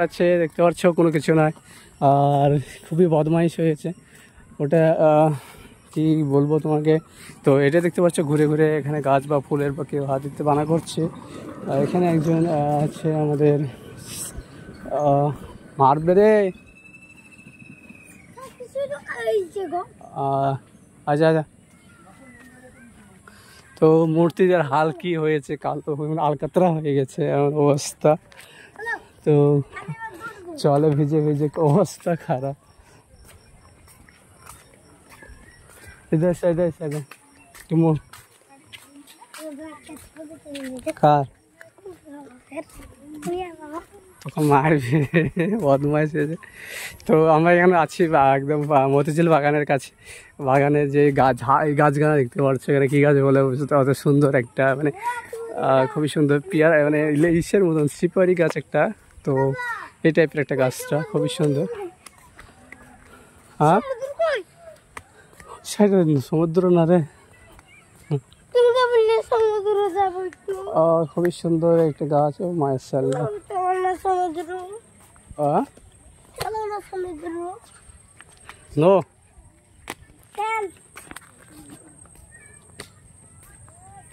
আছে দেখতে পাচ্ছ কোনো কিছু নয় আর খুবই বদমাইশ হয়েছে ওটা কি বলবো তোমাকে তো এটা দেখতে পাচ্ছ ঘুরে ঘুরে এখানে গাছ বা ফুলের বা কেউ হাত দিতে বানা করছে এখানে একজন আছে আমাদের মারবে রে আচ্ছা আচ্ছা তো মূর্তিদের হাল কি হয়েছে কাল তো হালকাতরা হয়ে গেছে এমন অবস্থা তো জলে ভিজে ভিজে অবস্থা খারাপ इधर से इधर মারবে বদমাইশ হয়েছে তো আমরা এখানে আছি একদম মতিঝিল বাগানের কাছে বাগানে যে গাছ গাছগানা দেখতে পাচ্ছ এখানে কী গাছ বলে অত সুন্দর একটা মানে খুবই সুন্দর পিয়ার মানে ইসের মতন সিপারি গাছ একটা তো এই টাইপের একটা গাছটা খুবই সুন্দর হ্যাঁ সমুদ্র না রে খুবই সুন্দর একটা গাছ ও মায়াশাল্লাহ সমুদ্র নো